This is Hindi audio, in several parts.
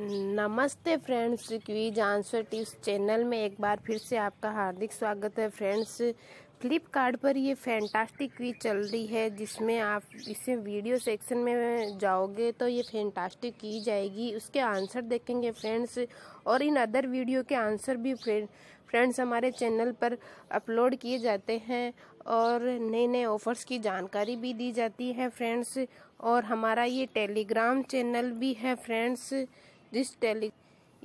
नमस्ते friends quiz answer tips channel में एक बार फिर से आपका हार्दिक स्वागत है फ्रेंड्स फ्लिपकार्ट पर ये फैंटास्टिक क्वीज चल रही है जिसमें आप इसे वीडियो सेक्शन में जाओगे तो ये फैंटास्टिक की जाएगी उसके आंसर देखेंगे फ्रेंड्स और इन अदर वीडियो के आंसर भी फ्रेंड्स हमारे चैनल पर अपलोड किए जाते हैं और नए नए ऑफर्स की जानकारी भी दी जाती है फ्रेंड्स और हमारा ये टेलीग्राम चैनल भी है फ्रेंड्स जिस टेली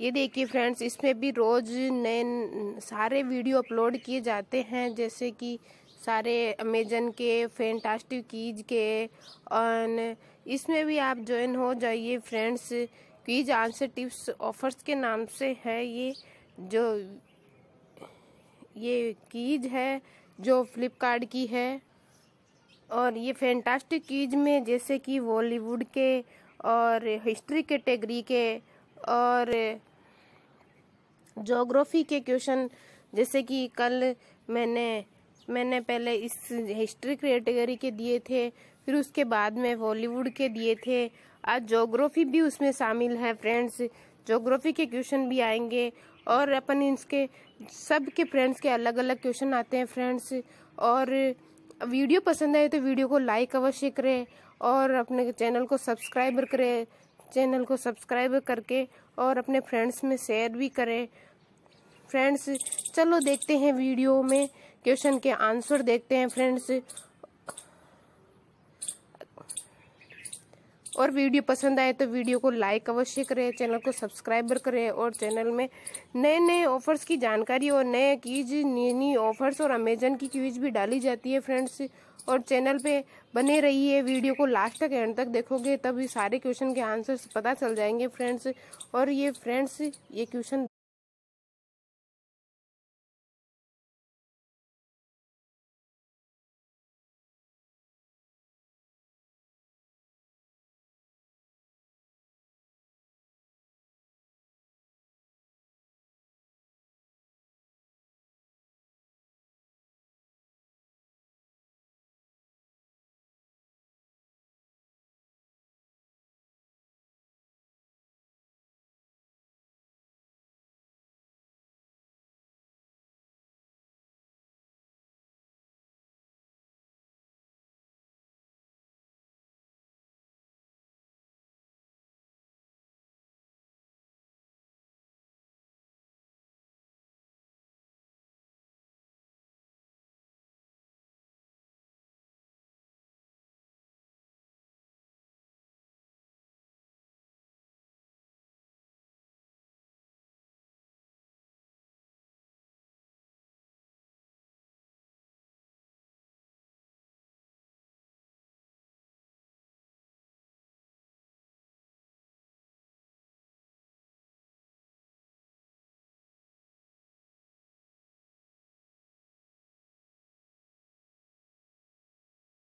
ये देखिए फ्रेंड्स इसमें भी रोज़ नए सारे वीडियो अपलोड किए जाते हैं जैसे कि सारे अमेजन के फैंटास्टिक कीज के और इसमें भी आप ज्वाइन हो जाइए friends quiz answer tips offers के नाम से है ये जो ये कीज है जो फ्लिपकार्ट की है और ये फैंटास्टिक चीज़ में जैसे कि बॉलीवुड के और हिस्ट्री कैटेगरी के, के और जोग्राफी के क्वेश्चन जैसे कि कल मैंने मैंने पहले इस हिस्ट्री कैटेगरी के दिए थे फिर उसके बाद में बॉलीवुड के दिए थे आज जोग्राफी भी उसमें शामिल है फ्रेंड्स जोग्राफी के क्वेश्चन भी आएंगे और अपन इसके सब के फ्रेंड्स के अलग अलग क्वेश्चन आते हैं फ्रेंड्स और वीडियो पसंद आए तो वीडियो को लाइक अवश्य करें और अपने चैनल को सब्सक्राइब करें चैनल को सब्सक्राइब करके और अपने फ्रेंड्स में शेयर भी करें फ्रेंड्स चलो देखते हैं वीडियो में क्वेश्चन के आंसर देखते हैं फ्रेंड्स और वीडियो पसंद आए तो वीडियो को लाइक अवश्य करें चैनल को सब्सक्राइब करें और चैनल में नए नए ऑफर्स की जानकारी और नए कीज नई नई ऑफर्स और अमेजन की क्यूज भी डाली जाती है फ्रेंड्स और चैनल पे बने रहिए वीडियो को लास्ट तक एंड तक देखोगे तब ये सारे क्वेश्चन के आंसर्स पता चल जाएंगे फ्रेंड्स और ये फ्रेंड्स ये क्वेश्चन